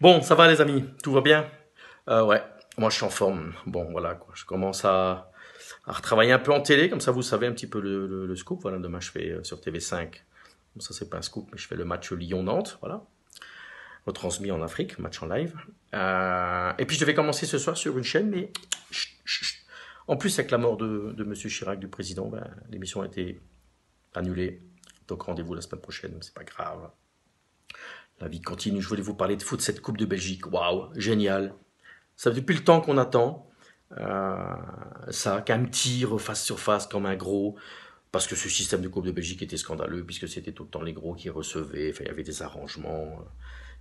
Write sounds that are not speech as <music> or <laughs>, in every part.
Bon, ça va les amis, tout va bien euh, Ouais, moi je suis en forme. Bon, voilà, quoi. je commence à, à, retravailler un peu en télé, comme ça vous savez un petit peu le, le, scoop. Voilà, demain je fais euh, sur TV5. Bon, ça c'est pas un scoop, mais je fais le match Lyon-Nantes, voilà. Retransmis en Afrique, match en live. Euh, et puis je vais commencer ce soir sur une chaîne, mais en plus avec la mort de, M. Monsieur Chirac, du président, ben, l'émission a été annulée. Donc rendez-vous la semaine prochaine, c'est pas grave. La vie continue, je voulais vous parler de foot, cette Coupe de Belgique. Waouh, génial. Ça fait depuis le temps qu'on attend. Euh, ça, qu'un petit face sur face comme un gros. Parce que ce système de Coupe de Belgique était scandaleux, puisque c'était tout le temps les gros qui recevaient. Enfin, il y avait des arrangements. Euh,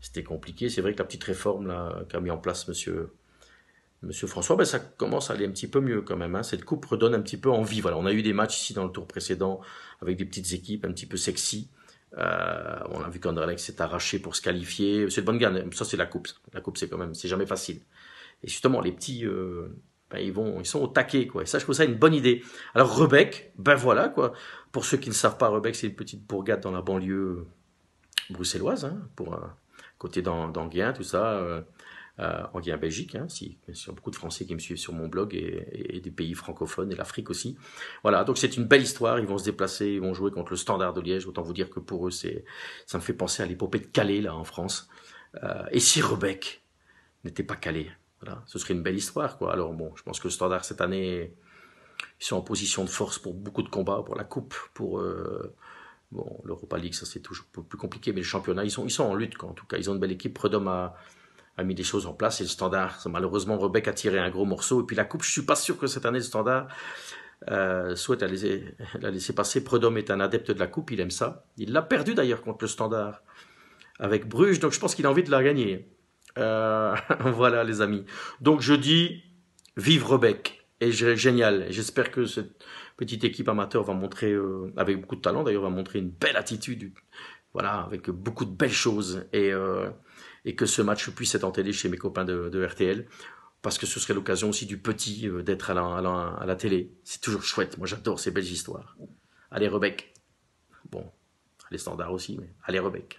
c'était compliqué. C'est vrai que la petite réforme là, qu'a mis en place monsieur, François, ben, ça commence à aller un petit peu mieux quand même. Hein. Cette coupe redonne un petit peu envie. Voilà, on a eu des matchs ici dans le tour précédent avec des petites équipes un petit peu sexy. Euh, on a vu qu'Anderlecht s'est arraché pour se qualifier. C'est de bonne gagne. Ça, c'est la coupe. La coupe, c'est quand même, c'est jamais facile. Et justement, les petits, euh, ben, ils vont, ils sont au taquet, quoi. ça, je trouve ça une bonne idée. Alors, Rebec, ben voilà, quoi. Pour ceux qui ne savent pas, Rebec, c'est une petite bourgade dans la banlieue bruxelloise, hein, pour euh, côté d'Anguien, tout ça euh, en à Belgique, hein, si, bien beaucoup de Français qui me suivent sur mon blog et, des pays francophones et l'Afrique aussi. Voilà, donc c'est une belle histoire, ils vont se déplacer, ils vont jouer contre le Standard de Liège, autant vous dire que pour eux, c'est, ça me fait penser à l'épopée de Calais, là, en France. Euh, et si Rebec n'était pas Calais, voilà, ce serait une belle histoire, quoi. Alors bon, je pense que le Standard, cette année, ils sont en position de force pour beaucoup de combats, pour la Coupe, pour... Euh, bon, l'Europa League, ça c'est toujours plus compliqué, mais le championnat, ils sont, ils sont en lutte, quoi, en tout cas. Ils ont une belle équipe. Predom à a mis des choses en place et le standard, malheureusement, Rebecca a tiré un gros morceau. Et puis la coupe, je suis pas sûr que cette année, le standard euh, souhaite la laisser, passer. Predom est un adepte de la coupe, il aime ça. Il l'a perdu d'ailleurs contre le standard avec Bruges, donc je pense qu'il a envie de la gagner. Euh, <laughs> voilà les amis. Donc je dis, vive Rebecca. Et génial. J'espère que cette petite équipe amateur va montrer, euh, avec beaucoup de talent d'ailleurs, va montrer une belle attitude. Voilà, avec beaucoup de belles choses. Et et que ce match puisse être en télé chez mes copains de, RTL parce que ce serait l'occasion aussi du petit euh, d'être à la, à, la, télé. C'est toujours chouette. Moi, j'adore ces belles histoires. Allez, Rebec. Bon, les standards aussi, mais allez, Rebecca.